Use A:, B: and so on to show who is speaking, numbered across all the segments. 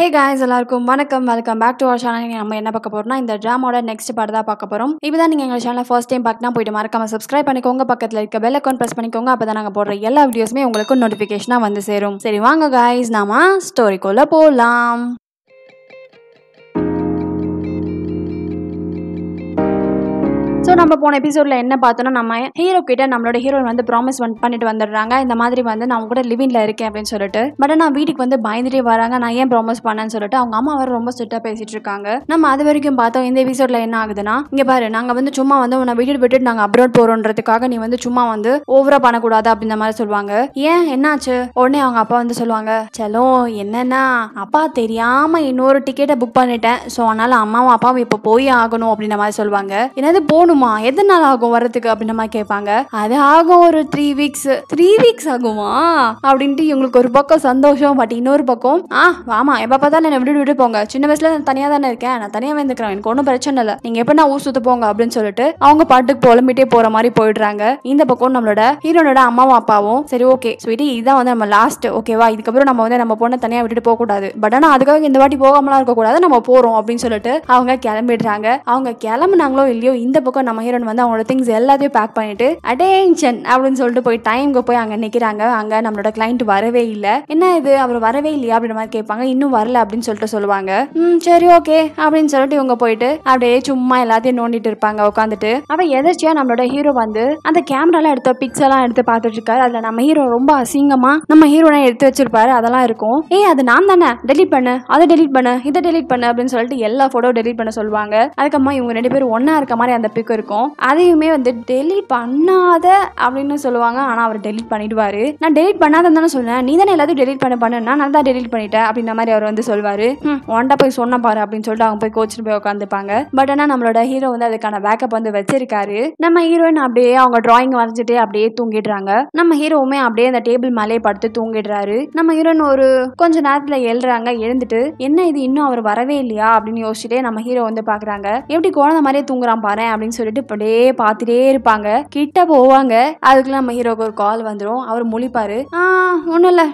A: ஹே guys எல்லாருக்கும் வணக்கம் welcome back to our channel நம்ம என்ன பார்க்க போறோம்னா இந்த ட்ராமாவோட நெக்ஸ்ட் பார்ட் தான் பார்க்க போறோம் இப்போ தான் நீங்கள் எங்கள் சேனல் ஃபர்ஸ்ட் டைம் பார்க்கனா போயிட்டு மறக்காம சப்ஸ்கிரைப் பண்ணிக்கோங்க பக்கத்தில் இருக்க பெல் அக்கௌண்ட் ப்ரெஸ் பண்ணிக்கோங்க அப்போ தான் நாங்கள் போடுற எல்லா வீடியோஸுமே உங்களுக்கு நோட்டிஃபிகேஷனாக வந்து சேரும் சரி வாங்க காய்ஸ் நாம ஸ்டோரிக்குள்ளே போகலாம் ஸோ நம்ம போன எபிசோடில் என்ன பார்த்தோன்னா நம்ம ஹீரோ கிட்ட நம்மளோட ஹீரோயின் வந்து ப்ராமிஸ் பண்ணிட்டு வந்துடுறாங்க இந்த மாதிரி வந்து நான் கூட லிவிங்ல இருக்கேன் அப்படின்னு சொல்லிட்டு பட் ஆனால் வீட்டுக்கு வந்து பயந்துட்டே வராங்க நான் ஏன் ப்ராமிஸ் பண்ணேன்னு சொல்லிட்டு அவங்க அம்மா அவர் ரொம்ப ஸ்ட்ரிக்டாக பேசிட்டு இருக்காங்க நம்ம அது வரைக்கும் பார்த்தோம் இந்த எபிசோட்ல என்ன ஆகுதுன்னா இங்கே பாரு நாங்கள் வந்து சும்மா வந்து உன்னை வீட்டு விட்டுட்டு நாங்கள் அப்ரோட் போறோன்றதுக்காக நீ வந்து சும்மா வந்து ஓவரா பண்ணக்கூடாது அப்படின்ற மாதிரி சொல்லுவாங்க ஏன் என்னாச்சு உடனே அவங்க அப்பா வந்து சொல்லுவாங்க சலோ என்னன்னா அப்பா தெரியாம இன்னொரு டிக்கெட்டை புக் பண்ணிட்டேன் ஸோ அதனால அம்மாவும் அப்பாவும் இப்போ போய் ஆகணும் அப்படின்ற மாதிரி சொல்லுவாங்க என்னது போகணும் ஆகுமா எத்தனை நாள் ஆகும் வரதுக்கு அப்படின்னு மாதிரி கேட்பாங்க அது ஆகும் ஒரு த்ரீ வீக்ஸ் த்ரீ வீக்ஸ் ஆகுமா அப்படின்ட்டு இவங்களுக்கு ஒரு பக்கம் சந்தோஷம் பட் இன்னொரு பக்கம் ஆ வாமா எப்போ பார்த்தாலும் என்ன விட்டு விட்டு போங்க சின்ன வயசுல நான் தனியாக தானே இருக்கேன் நான் தனியாக வந்துக்கிறேன் எனக்கு ஒன்றும் பிரச்சனை இல்லை நீங்க எப்ப நான் ஊர் சுத்த போங்க அப்படின்னு சொல்லிட்டு அவங்க பாட்டுக்கு புலம்பிட்டே போற மாதிரி போயிடுறாங்க இந்த பக்கம் நம்மளோட ஹீரோனோட அம்மாவும் அப்பாவும் சரி ஓகே ஸ்வீட்டி இதுதான் வந்து நம்ம லாஸ்ட் ஓகேவா இதுக்கப்புறம் நம்ம வந்து நம்ம பொண்ணை தனியாக விட்டுட்டு போக கூடாது பட் ஆனால் அதுக்காக இந்த வாட்டி போகாமலாம் இருக்கக்கூடாது நம்ம போறோம் அப்படின்னு சொல்லிட்டு அவங்க கிளம்பிடுறாங்க அவங்க கிளம்புனாங்களோ இல்லையோ இந்த பக்கம் நம்ம ஹீரோன் வந்து அவங்களோட திங்ஸ் எல்லாத்தையும் பேக் பண்ணிட்டு அடேஞ்சன் அப்படின்னு சொல்லிட்டு போய் டைம் போய் அங்கே நிற்கிறாங்க அங்கே நம்மளோட கிளைண்ட் வரவே இல்லை என்ன இது அவர் வரவே இல்லையா அப்படின்ற மாதிரி கேட்பாங்க இன்னும் வரல அப்படின்னு சொல்லிட்டு சொல்லுவாங்க ம் சரி ஓகே அப்படின்னு சொல்லிட்டு இவங்க போயிட்டு அப்படியே சும்மா எல்லாத்தையும் நோண்டிட்டு இருப்பாங்க உட்காந்துட்டு அவன் எதிர்ச்சியா நம்மளோட ஹீரோ வந்து அந்த கேமராலாம் எடுத்த பிக்ஸ் எல்லாம் எடுத்து பார்த்துட்டு இருக்காரு அதுல நம்ம ஹீரோ ரொம்ப அசிங்கமா நம்ம ஹீரோனா எடுத்து வச்சிருப்பாரு அதெல்லாம் இருக்கும் ஏ அது நான் தானே டெலிட் பண்ணு அதை டெலிட் பண்ணு இதை டெலிட் பண்ணு அப்படின்னு சொல்லிட்டு எல்லா போட்டோ டெலிட் பண்ண சொல்லுவாங்க அதுக்கப்புறமா இவங்க ரெண்டு பேரும் ஒன்னா இருக்க மாதிரி அந்த பிக் இருக்கும் அதையுமே வந்து டெலிட் பண்ணாத அப்படின்னு சொல்லுவாங்க ஆனா அவர் டெலிட் பண்ணிடுவாரு நான் டெலிட் பண்ணாத தானே சொன்னேன் நீ தானே எல்லாத்தையும் டெலிட் பண்ண பண்ணுன்னா நான் தான் டெலிட் பண்ணிட்டேன் அப்படின்ற மாதிரி அவர் வந்து சொல்லுவாரு ஒன்டா போய் சொன்ன பாரு அப்படின்னு சொல்லிட்டு அவங்க போய் கோச்சு போய் உட்காந்துப்பாங்க பட் ஆனால் நம்மளோட ஹீரோ வந்து அதுக்கான பேக்கப் வந்து வச்சிருக்காரு நம்ம ஹீரோயின் அப்படியே அவங்க டிராயிங் வரைஞ்சிட்டே அப்படியே தூங்கிடுறாங்க நம்ம ஹீரோவுமே அப்படியே அந்த டேபிள் மேலே படுத்து தூங்கிடுறாரு நம்ம ஹீரோயின் ஒரு கொஞ்ச நேரத்தில் எழுறாங்க எழுந்துட்டு என்ன இது இன்னும் அவர் வரவே இல்லையா அப்படின்னு யோசிச்சுட்டே நம்ம ஹீரோ வந்து பார்க்குறாங்க எப்படி குழந்தை மாதிரியே தூங்குறான் பாரு அப்படின்னு சொல்லிட்டு இப்படியே பார்த்துட்டே இருப்பாங்க கிட்ட போவாங்க அதுக்குள்ள நம்ம ஹீரோக்கு ஒரு கால் வந்துடும் அவர் முழிப்பாரு ஆ ஒன்றும் இல்லை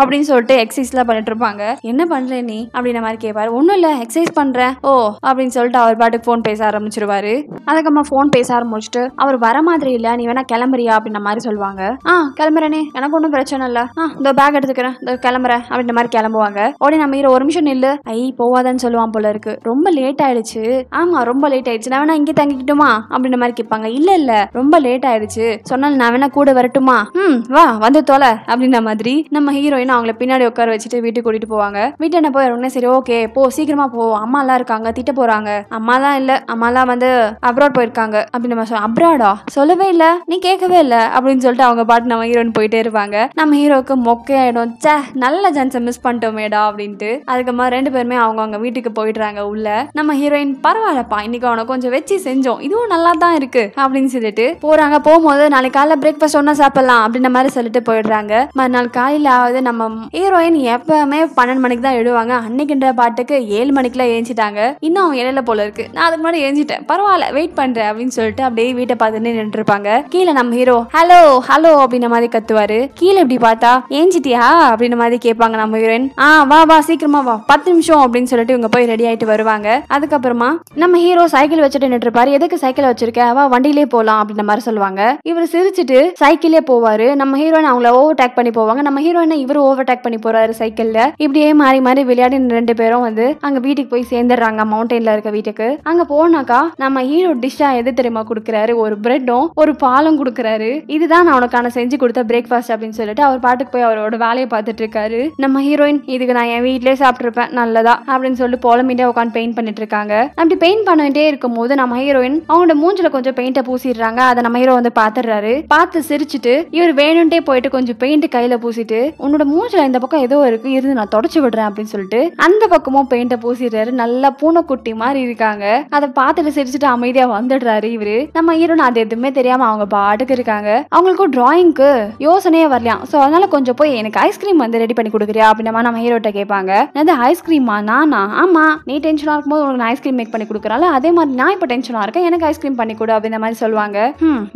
A: அப்படின்னு சொல்லிட்டு எக்ஸசைஸ்லாம் பண்ணிட்டு இருப்பாங்க என்ன பண்ற நீ அப்படின்ன மாதிரி கேட்பாரு ஒன்றும் இல்லை எக்ஸசைஸ் பண்றேன் ஓ அப்படின்னு சொல்லிட்டு அவர் பாட்டுக்கு ஃபோன் பேச ஆரம்பிச்சிருவாரு அதுக்கப்புறம் ஃபோன் பேச ஆரம்பிச்சுட்டு அவர் வர மாதிரி இல்லை நீ வேணா கிளம்புறியா அப்படின்ற மாதிரி சொல்லுவாங்க ஆ கிளம்புறனே எனக்கு ஒன்றும் பிரச்சனை இல்லை ஆ இந்த பேக் எடுத்துக்கிறேன் இந்த கிளம்புற அப்படின்ற மாதிரி கிளம்புவாங்க உடனே நம்ம ஹீரோ ஒரு நிமிஷம் நில்லு ஐ போவாதான்னு சொல்லுவான் போல இருக்கு ரொம்ப லேட் ஆயிடுச்சு ஆமா ரொம்ப லேட் ஆயிடுச்சு நான் வேணா இங்கே தங்கிக்கிட்டுமா அப்படின்ற மாதிரி கேட்பாங்க இல்லை இல்லை ரொம்ப லேட் ஆயிடுச்சு சொன்னால் நான் வேணா கூட வரட்டுமா ஹம் வா வந்து தொலை அப்படின்ற மாதிரி நம்ம ஹீரோயின் அவங்கள பின்னாடி உட்கார வச்சுட்டு வீட்டுக்கு கூட்டிட்டு போவாங்க வீட்டு என்ன போய் உடனே சரி ஓகே போ சீக்கிரமா போ அம்மாலாம் இருக்காங்க திட்ட போறாங்க அம்மாலாம் இல்லை அம்மாலாம் வந்து அப்ராட் போயிருக்காங்க அப்படின்னு நம்ம அப்ராடா சொல்லவே இல்லை நீ கேட்கவே இல்ல அப்படின்னு சொல்லிட்டு அவங்க பாட்டு நம்ம ஹீரோயின் போயிட்டே இருப்பாங்க நம்ம ஹீரோவுக்கு மொக்கையாயிடும் ச நல்ல ஜான்ஸை மிஸ் பண்ணிட்டோமேடா அப்படின்ட்டு அதுக்கப்புறமா ரெண்டு பேருமே அவங்க அவங்க வீட்டுக்கு போயிடுறாங்க உள்ள நம்ம ஹீரோயின் பரவாயில்லப்பா இன்னைக்கு அவனை கொஞ்சம் வச்சு முயற்சி செஞ்சோம் இதுவும் நல்லா தான் இருக்கு அப்படின்னு சொல்லிட்டு போறாங்க போகும்போது நாளைக்கு காலைல பிரேக்ஃபாஸ்ட் ஒன்னா சாப்பிடலாம் அப்படின்ற மாதிரி சொல்லிட்டு போயிடுறாங்க மறுநாள் காலையில் ஆகுது நம்ம ஹீரோயின் எப்பவுமே பன்னெண்டு மணிக்கு தான் எழுவாங்க அன்னைக்குன்ற பாட்டுக்கு ஏழு மணிக்கெல்லாம் ஏஞ்சிட்டாங்க இன்னும் அவங்க இடையில போல இருக்கு நான் அதுக்கு முன்னாடி ஏஞ்சிட்டேன் பரவாயில்ல வெயிட் பண்றேன் அப்படின்னு சொல்லிட்டு அப்படியே வீட்டை பார்த்துட்டு நின்றுருப்பாங்க கீழே நம்ம ஹீரோ ஹலோ ஹலோ அப்படின்ற மாதிரி கத்துவாரு கீழே இப்படி பார்த்தா ஏஞ்சிட்டியா அப்படின்ற மாதிரி கேட்பாங்க நம்ம ஹீரோயின் ஆ வா வா சீக்கிரமா வா பத்து நிமிஷம் அப்படின்னு சொல்லிட்டு இவங்க போய் ரெடி ஆயிட்டு வருவாங்க அதுக்கப்புறமா நம்ம ஹீரோ சைக்கிள் வச்சுட்டு பண்ணிட்டு இருப்பாரு எதுக்கு சைக்கிள் வச்சிருக்க அவ வண்டியிலே போகலாம் அப்படின்ற மாதிரி சொல்லுவாங்க இவர் சிரிச்சுட்டு சைக்கிளே போவாரு நம்ம ஹீரோயின் அவங்கள ஓவர் டேக் பண்ணி போவாங்க நம்ம ஹீரோயினை இவர் ஓவர் டேக் பண்ணி போறாரு சைக்கிள்ல இப்படியே மாறி மாறி விளையாடி ரெண்டு பேரும் வந்து அங்க வீட்டுக்கு போய் சேர்ந்துடுறாங்க மவுண்டெயின்ல இருக்க வீட்டுக்கு அங்க போனாக்கா நம்ம ஹீரோ டிஷ்ஷா எது தெரியுமா கொடுக்குறாரு ஒரு பிரெட்டும் ஒரு பாலும் கொடுக்குறாரு இதுதான் நான் உனக்கான செஞ்சு கொடுத்த பிரேக்ஃபாஸ்ட் அப்படின்னு சொல்லிட்டு அவர் பாட்டுக்கு போய் அவரோட வேலையை பார்த்துட்டு இருக்காரு நம்ம ஹீரோயின் இதுக்கு நான் என் வீட்லயே சாப்பிட்டுருப்பேன் நல்லதா அப்படின்னு சொல்லிட்டு மீண்டே உட்காந்து பெயிண்ட் பண்ணிட்டு இருக்காங்க அப்படி பெயிண்ட் பண்ணிட்டே இருக்கும் போது நம்ம நம்ம ஹீரோயின் அவங்களோட மூஞ்சில கொஞ்சம் பெயிண்ட பூசிடுறாங்க அதை நம்ம ஹீரோ வந்து பாத்துறாரு பார்த்து சிரிச்சுட்டு இவர் வேணும்ட்டே போயிட்டு கொஞ்சம் பெயிண்ட் கையில பூசிட்டு உன்னோட மூஞ்சில இந்த பக்கம் ஏதோ இருக்கு இருந்து நான் தொடச்சு விடுறேன் அப்படின்னு சொல்லிட்டு அந்த பக்கமும் பெயிண்ட பூசிடுறாரு நல்லா பூனைக்குட்டி மாதிரி இருக்காங்க அதை பார்த்துட்டு சிரிச்சுட்டு அமைதியா வந்துடுறாரு இவரு நம்ம ஹீரோன்னு அது எதுவுமே தெரியாம அவங்க பாட்டுக்கு இருக்காங்க அவங்களுக்கும் டிராயிங்க்கு யோசனையே வரலையாம் ஸோ அதனால கொஞ்சம் போய் எனக்கு ஐஸ்கிரீம் வந்து ரெடி பண்ணி கொடுக்குறியா அப்படின்னா நம்ம ஹீரோட்ட கேட்பாங்க அது ஐஸ்கிரீமா நானா ஆமா நீ டென்ஷனா இருக்கும்போது உனக்கு ஐஸ்கிரீம் மேக் பண்ணி கொடுக்குறாள் அதே மாதிரி நான் இப்ப அப்படின்னு சொன்னாருக்கேன் எனக்கு ஐஸ்கிரீம் பண்ணி கொடு அப்படின்ற மாதிரி சொல்லுவாங்க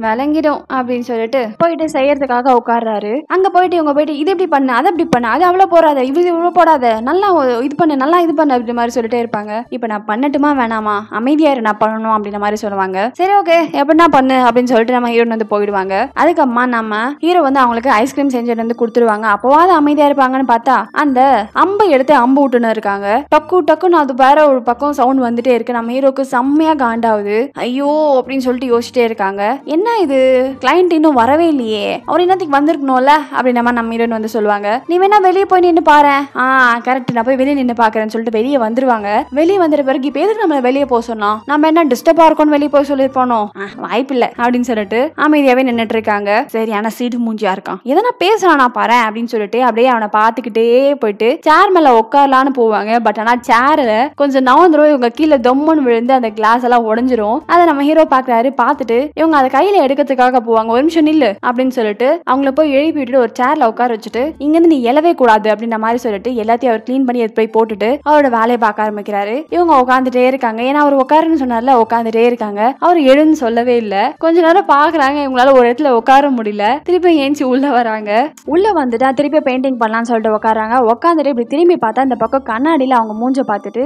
A: விளங்கிடும் அப்படின்னு சொல்லிட்டு போயிட்டு செய்யறதுக்காக உட்காடுறாரு அங்க போயிட்டு இவங்க போயிட்டு இது இப்படி பண்ண அதை இப்படி பண்ண அது அவ்வளோ போடாத இது இவ்வளோ போடாத நல்லா இது பண்ணு நல்லா இது பண்ணு அப்படி மாதிரி சொல்லிட்டே இருப்பாங்க இப்போ நான் பண்ணட்டுமா வேணாமா அமைதியா இரு நான் பண்ணணும் அப்படின்ற மாதிரி சொல்லுவாங்க சரி ஓகே எப்படின்னா பண்ணு அப்படின்னு சொல்லிட்டு நம்ம ஹீரோன் வந்து போயிடுவாங்க அதுக்கப்புறமா நம்ம ஹீரோ வந்து அவங்களுக்கு ஐஸ்கிரீம் செஞ்சுட்டு வந்து கொடுத்துருவாங்க அப்போவாது அமைதியா இருப்பாங்கன்னு பார்த்தா அந்த அம்பை எடுத்து அம்பு விட்டுன்னு இருக்காங்க டக்கு டக்குன்னு அது வேற ஒரு பக்கம் சவுண்ட் வந்துட்டே இருக்கு நம்ம ஹீரோக்கு செம்மையா காண்டா ஆகுது ஐயோ அப்படின்னு சொல்லிட்டு யோசிச்சிட்டே இருக்காங்க என்ன இது கிளைண்ட் இன்னும் வரவே இல்லையே அவர் என்னத்துக்கு வந்திருக்கணும்ல அப்படின்னா நம்ம நம்ம ஹீரோன் வந்து சொல்லுவாங்க நீ வேணா வெளியே போய் நின்று பாரு ஆ கரெக்ட் நான் போய் வெளியே நின்று பாக்குறேன்னு சொல்லிட்டு வெளியே வந்துருவாங்க வெளியே வந்த பிறகு இப்போ எதுக்கு நம்மள வெளியே போக சொன்னோம் நம்ம என்ன டிஸ்டர்பா இருக்கோம்னு வெளியே போய் சொல்லிருப்போனோம் வாய்ப்பு இல்ல அப்படின்னு சொல்லிட்டு அமைதியாவே நின்றுட்டு இருக்காங்க சரியான சீடு மூஞ்சியா இருக்கான் எதனா பேசுறானா பாரு அப்படின்னு சொல்லிட்டு அப்படியே அவனை பார்த்துக்கிட்டே போயிட்டு சேர் மேல உட்காரலான்னு போவாங்க பட் ஆனா சேர்ல கொஞ்சம் நவந்துரும் இவங்க கீழே தொம்மன் விழுந்து அந்த கிளாஸ் எல்லாம் உடஞ்சு உடஞ்சிரும் அதை நம்ம ஹீரோ பாக்குறாரு பார்த்துட்டு இவங்க அதை கையில எடுக்கிறதுக்காக போவாங்க ஒரு நிமிஷம் நில்லு அப்படின்னு சொல்லிட்டு அவங்கள போய் எழுப்பி விட்டுட்டு ஒரு சேர்ல உட்கார வச்சுட்டு இருந்து நீ எழவே கூடாது அப்படின்ற மாதிரி சொல்லிட்டு எல்லாத்தையும் அவர் கிளீன் பண்ணி எடுத்து போய் போட்டுட்டு அவரோட வேலையை பார்க்க ஆரம்பிக்கிறாரு இவங்க உட்காந்துட்டே இருக்காங்க ஏன்னா அவர் உட்காருன்னு சொன்னார்ல உட்காந்துட்டே இருக்காங்க அவர் எழுன்னு சொல்லவே இல்லை கொஞ்ச நேரம் பாக்குறாங்க இவங்களால ஒரு இடத்துல உட்கார முடியல திருப்பி ஏஞ்சி உள்ள வராங்க உள்ள வந்துட்டா திருப்பி பெயிண்டிங் பண்ணலாம்னு சொல்லிட்டு உட்காராங்க உட்காந்துட்டு இப்படி திரும்பி பார்த்தா இந்த பக்கம் கண்ணாடியில அவங்க மூஞ்ச பார்த்துட்டு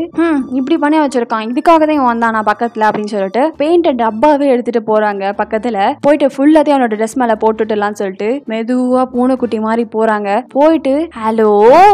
A: இப்படி பண்ணி வச்சிருக்கான் இதுக்காக தான் இவன் வந்தானா பக்கத்துல அப்படின்னு சொல்லிட்டு பெயிண்ட டப்பாவே எடுத்துட்டு போறாங்க பக்கத்துல போயிட்டு ஃபுல்லாத்தையும் அவனோட ட்ரெஸ் மேல போட்டுட்டுலாம்னு சொல்லிட்டு மெதுவா பூனைக்குட்டி மாதிரி போறாங்க போயிட்டு ஹலோ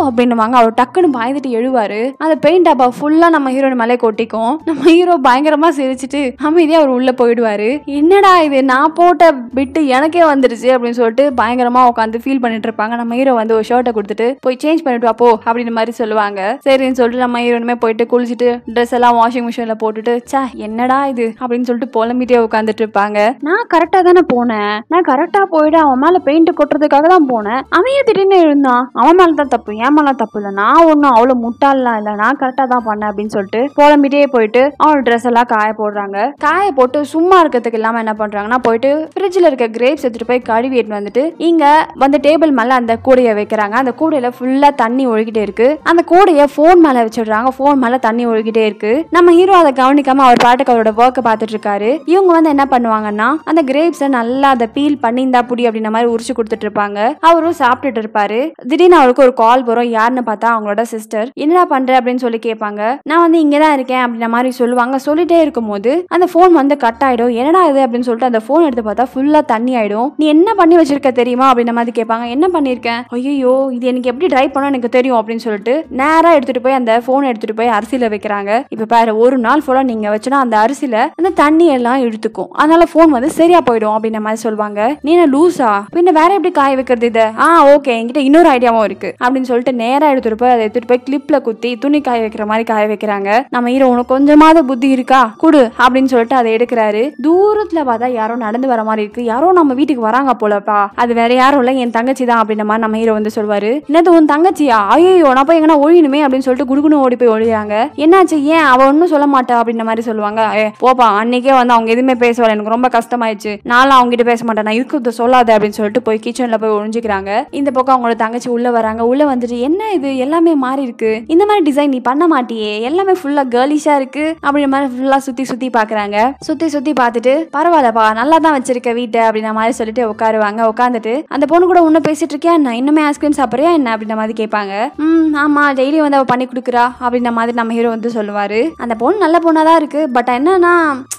A: அப்படின்னுவாங்க அவர் டக்குன்னு பாய்ந்துட்டு எழுவாரு அந்த பெயிண்ட் டப்பா ஃபுல்லா நம்ம ஹீரோட மேலே கொட்டிக்கும் நம்ம ஹீரோ பயங்கரமா சிரிச்சிட்டு அமைதியா அவர் உள்ள போயிடுவாரு என்னடா இது நான் போட்ட விட்டு எனக்கே வந்துருச்சு அப்படின்னு சொல்லிட்டு பயங்கரமா உட்காந்து ஃபீல் பண்ணிட்டு இருப்பாங்க நம்ம ஹீரோ வந்து ஒரு ஷர்ட்டை கொடுத்துட்டு போய் சேஞ்ச் பண்ணிட்டு வாப்போ அப்படின்னு மாதிரி சொல்லுவாங்க சரின்னு சொல்லிட்டு நம்ம ஹீரோனுமே போயிட்டு குளிச்சுட்டு ட்ரெஸ் எல்லாம் வாஷிங் மிஷினில் போட்டுட்டு சா என்னடா என்னடா இது அப்படின்னு சொல்லிட்டு புலம்பிட்டே உட்காந்துட்டு இருப்பாங்க நான் கரெக்டா தானே போனேன் நான் கரெக்டா போயிட்டு அவன் மேல பெயிண்ட் கொட்டுறதுக்காக தான் போனேன் அவன் திடீர்னு இருந்தான் அவன் மேல தான் தப்பு என் மேல தப்பு இல்லை நான் ஒன்றும் அவ்வளோ முட்டாளலாம் இல்லை நான் கரெக்டாக தான் பண்ணேன் அப்படின்னு சொல்லிட்டு புலம்பிட்டே போயிட்டு அவன் ட்ரெஸ் எல்லாம் காய போடுறாங்க காய போட்டு சும்மா இருக்கிறதுக்கு இல்லாமல் என்ன பண்ணுறாங்கன்னா போயிட்டு ஃப்ரிட்ஜில் இருக்க கிரேப்ஸ் எடுத்துட்டு போய் கழுவி எடுத்து வந்துட்டு இங்கே வந்து டேபிள் மேலே அந்த கூடையை வைக்கிறாங்க அந்த கூடையில் ஃபுல்லாக தண்ணி ஒழுகிட்டே இருக்கு அந்த கூடையை ஃபோன் மேலே வச்சிடுறாங்க ஃபோன் மேலே தண்ணி ஒழுகிட்டே இருக்கு நம்ம ஹீரோ அதை கவனிக்காம அவர் பாட்டுக்கு அவர் அவரோட ஒர்க்கை பார்த்துட்டு இருக்காரு இவங்க வந்து என்ன பண்ணுவாங்கன்னா அந்த கிரேப்ஸ் நல்லா அதை பீல் பண்ணி இந்தா புடி அப்படின்ற மாதிரி உரிச்சு கொடுத்துட்டு இருப்பாங்க அவரும் சாப்பிட்டுட்டு இருப்பாரு திடீர்னு அவருக்கு ஒரு கால் வரும் யாருன்னு பார்த்தா அவங்களோட சிஸ்டர் என்னடா பண்ற அப்படின்னு சொல்லி கேட்பாங்க நான் வந்து இங்கே தான் இருக்கேன் அப்படின்ற மாதிரி சொல்லுவாங்க சொல்லிட்டே இருக்கும் போது அந்த ஃபோன் வந்து கட் ஆயிடும் என்னடா இது அப்படின்னு சொல்லிட்டு அந்த ஃபோன் எடுத்து பார்த்தா ஃபுல்லா தண்ணி ஆயிடும் நீ என்ன பண்ணி வச்சிருக்க தெரியுமா அப்படின்ற மாதிரி கேட்பாங்க என்ன பண்ணிருக்கேன் ஐயோ இது எனக்கு எப்படி ட்ரை பண்ண எனக்கு தெரியும் அப்படின்னு சொல்லிட்டு நேரா எடுத்துட்டு போய் அந்த போன் எடுத்துட்டு போய் அரிசியில வைக்கிறாங்க இப்ப பாரு ஒரு நாள் போல நீங்க வச்சுனா அந்த அரிசி அரிசியில அந்த தண்ணி எல்லாம் இழுத்துக்கும் அதனால போன் வந்து சரியா போயிடும் அப்படின்ற மாதிரி சொல்லுவாங்க நீ என்ன லூசா பின்ன வேற எப்படி காய வைக்கிறது இது ஆ ஓகே என்கிட்ட இன்னொரு ஐடியாவும் இருக்கு அப்படின்னு சொல்லிட்டு நேரா எடுத்துட்டு போய் அதை எடுத்துட்டு போய் கிளிப்ல குத்தி துணி காய வைக்கிற மாதிரி காய வைக்கிறாங்க நம்ம ஹீரோ உனக்கு கொஞ்சமாவது புத்தி இருக்கா குடு அப்படின்னு சொல்லிட்டு அதை எடுக்கிறாரு தூரத்துல பார்த்தா யாரோ நடந்து வர மாதிரி இருக்கு யாரோ நம்ம வீட்டுக்கு வராங்க போலப்பா அது வேற யாரும் இல்லை என் தங்கச்சி தான் அப்படின்ற மாதிரி நம்ம ஹீரோ வந்து சொல்வாரு என்னது உன் தங்கச்சியா ஐயோ நான் போய் எங்கன்னா ஒழியணுமே அப்படின்னு சொல்லிட்டு குடுக்குன்னு ஓடி போய் ஒழியாங்க என்னாச்சு ஏன் அவ ஒன்றும் சொல்ல மாட்டா அப்படின்ற மாதிரி சொல்லுவாங்க போப்பா அன்னைக்கே வந்து அவங்க எதுவுமே பேசுவாள் எனக்கு ரொம்ப கஷ்டமாயிடுச்சு நானும் அவங்ககிட்ட பேச மாட்டேன் நான் இதுக்கு சொல்லாது அப்படின்னு சொல்லிட்டு போய் கிச்சன்ல போய் ஒழிஞ்சுக்கிறாங்க இந்த பக்கம் அவங்களோட தங்கச்சி உள்ள வராங்க உள்ள வந்துட்டு என்ன இது எல்லாமே மாறி இருக்கு இந்த மாதிரி டிசைன் நீ பண்ண மாட்டியே எல்லாமே ஃபுல்லா கேர்லிஷா இருக்கு அப்படின்ற மாதிரி ஃபுல்லா சுத்தி சுத்தி பாக்குறாங்க சுத்தி சுத்தி பார்த்துட்டு பரவாயில்லப்பா நல்லா தான் வச்சிருக்க வீட்டை அப்படின்ற மாதிரி சொல்லிட்டு உட்காருவாங்க உட்காந்துட்டு அந்த பொண்ணு கூட ஒன்னும் பேசிட்டு இருக்கியா என்ன இன்னுமே ஐஸ்கிரீம் சாப்பிடறியா என்ன அப்படின்ற மாதிரி கேட்பாங்க ம் ஆமா டெய்லி வந்து அவ பண்ணி கொடுக்குறா அப்படின்ற மாதிரி நம்ம ஹீரோ வந்து சொல்லுவாரு அந்த பொண்ணு நல்ல பொண்ணாதான் இருக்கு பட் என்ன என்னன்னா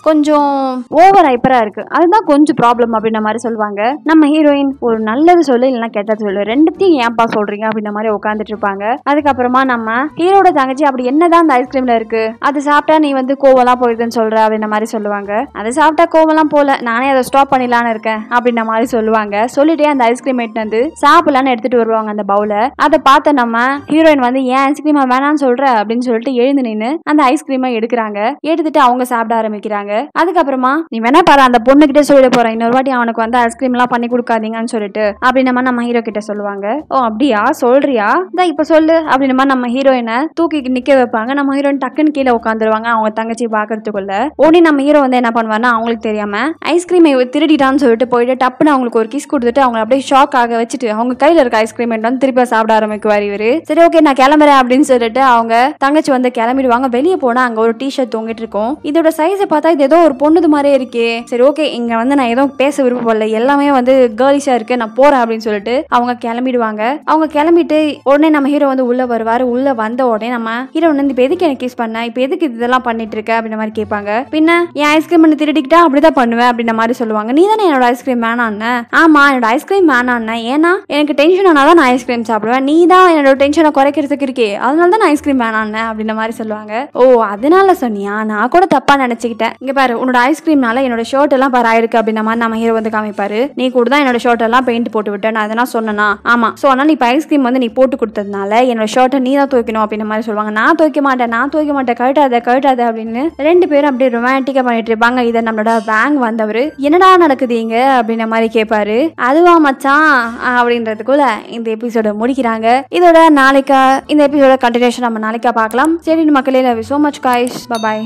A: கொஞ்சம் ஓவர் ஹைப்பரா இருக்கு அதுதான் கொஞ்சம் ப்ராப்ளம் அப்படின்ற மாதிரி சொல்லுவாங்க நம்ம ஹீரோயின் ஒரு நல்லது சொல்லு இல்லைன்னா கெட்டது சொல்லு ரெண்டுத்தையும் ஏன்ப்பா சொல்றீங்க அப்படின்ற மாதிரி உட்காந்துட்டு இருப்பாங்க அதுக்கப்புறமா நம்ம ஹீரோட தங்கச்சி அப்படி என்னதான் அந்த ஐஸ்கிரீம்ல இருக்கு அது சாப்பிட்டா நீ வந்து கோவம்லாம் போயிருதுன்னு சொல்ற அப்படின்ற மாதிரி சொல்லுவாங்க அது சாப்பிட்டா கோவம்லாம் போல நானே அதை ஸ்டாப் பண்ணிடலான்னு இருக்கேன் அப்படின்ற மாதிரி சொல்லுவாங்க சொல்லிட்டே அந்த ஐஸ்கிரீம் எடுத்து வந்து சாப்பிடலான்னு எடுத்துட்டு வருவாங்க அந்த பவுல அதை பார்த்த நம்ம ஹீரோயின் வந்து ஏன் ஐஸ்கிரீம் வேணாம்னு சொல்ற அப்படின்னு சொல்லிட்டு எழுந்து நின்று அந்த ஐஸ்கிரீமை எடுக்கிறாங்க எடுத்துட்டு அவங்க சாப்பிட்டு சாப்பிட ஆரம்பிக்கிறாங்க அதுக்கப்புறமா நீ வேணா பாரு அந்த பொண்ணுகிட்டே சொல்லிட போற இன்னொரு வாட்டி அவனுக்கு வந்து ஐஸ்கிரீம் எல்லாம் பண்ணி கொடுக்காதீங்கன்னு சொல்லிட்டு அப்படின்னமா நம்ம ஹீரோ கிட்ட சொல்லுவாங்க ஓ அப்படியா சொல்றியா இதான் இப்ப சொல்லு அப்படின்னமா நம்ம ஹீரோயினை தூக்கி நிக்க வைப்பாங்க நம்ம ஹீரோயின் டக்குன்னு கீழே உட்காந்துருவாங்க அவங்க தங்கச்சி பாக்குறதுக்குள்ள ஓடி நம்ம ஹீரோ வந்து என்ன பண்ணுவாருன்னா அவங்களுக்கு தெரியாம ஐஸ்கிரீமை திருடிட்டான்னு சொல்லிட்டு போயிட்டு டப்புன்னு அவங்களுக்கு ஒரு கிஸ் கொடுத்துட்டு அவங்க அப்படியே ஷாக் ஆக வச்சுட்டு அவங்க கையில இருக்க ஐஸ்கிரீம் வந்து திருப்பி சாப்பிட ஆரம்பிக்குவார் இவரு சரி ஓகே நான் கிளம்புறேன் அப்படின்னு சொல்லிட்டு அவங்க தங்கச்சி வந்து கிளம்பிடுவாங்க வெளியே போனா அங்க ஒரு டிஷர்ட் தொங்கிட்டு இருக்கும் இதோட சைஸை பார்த்தா இது ஏதோ ஒரு பொண்ணுது மாதிரியே இருக்கே சரி ஓகே இங்க வந்து நான் எதுவும் பேச விருப்பப்படல எல்லாமே வந்து கேர்ளிஷா இருக்கு நான் போறேன் அப்படின்னு சொல்லிட்டு அவங்க கிளம்பிடுவாங்க அவங்க கிளம்பிட்டு உடனே நம்ம ஹீரோ வந்து உள்ள வருவாரு உள்ள வந்த உடனே நம்ம ஹீரோ வந்து இப்ப எதுக்கு எனக்கு கிஸ் பண்ண இப்ப எதுக்கு இதெல்லாம் பண்ணிட்டு இருக்க அப்படின்ற மாதிரி கேட்பாங்க பின்ன என் ஐஸ்கிரீம் பண்ணி திருடிக்கிட்டா அப்படிதான் பண்ணுவேன் அப்படின்ற மாதிரி சொல்லுவாங்க நீ தானே என்னோட ஐஸ்கிரீம் வேணான்னு ஆமா என்னோட ஐஸ்கிரீம் வேணான்னு ஏன்னா எனக்கு டென்ஷன் ஆனாலும் நான் ஐஸ்கிரீம் சாப்பிடுவேன் நீ தான் என்னோட டென்ஷனை குறைக்கிறதுக்கு இருக்கே அதனால தான் நான் ஐஸ்கிரீம் வேணான்னு அப்படின்ற மாதிரி சொல்லுவாங்க ஓ அதனால சொன்னியா நான் கூட தப்பா நினச்சிக்கிட்டேன் இங்கே பாரு உன்னோட ஐஸ்கிரீம்னால என்னோட ஷர்ட் எல்லாம் பாரு ஆயிருக்கு அப்படின்ற மாதிரி நம்ம ஹீரோ வந்து காமிப்பாரு நீ கூட தான் என்னோட ஷர்ட் எல்லாம் பெயிண்ட் போட்டு விட்டேன் நான் அதெல்லாம் சொன்னா ஆமா ஸோ அதனால இப்போ ஐஸ்கிரீம் வந்து நீ போட்டு கொடுத்ததுனால என்னோட ஷர்ட்டை நீ தான் துவைக்கணும் அப்படின்ற மாதிரி சொல்லுவாங்க நான் துவைக்க மாட்டேன் நான் துவைக்க மாட்டேன் கழட்டாத கழட்டாத அப்படின்னு ரெண்டு பேரும் அப்படியே ரொமான்டிக்கா பண்ணிட்டு இருப்பாங்க இதை நம்மளோட பேங்க் வந்தவர் என்னடா நடக்குது இங்க அப்படின்ற மாதிரி கேட்பாரு அதுவா மச்சான் அப்படின்றதுக்குள்ள இந்த எபிசோட முடிக்கிறாங்க இதோட நாளைக்கா இந்த எபிசோட கண்டினியூஷன் நம்ம நாளைக்கா பார்க்கலாம் சரி மக்களே love you so much guys bye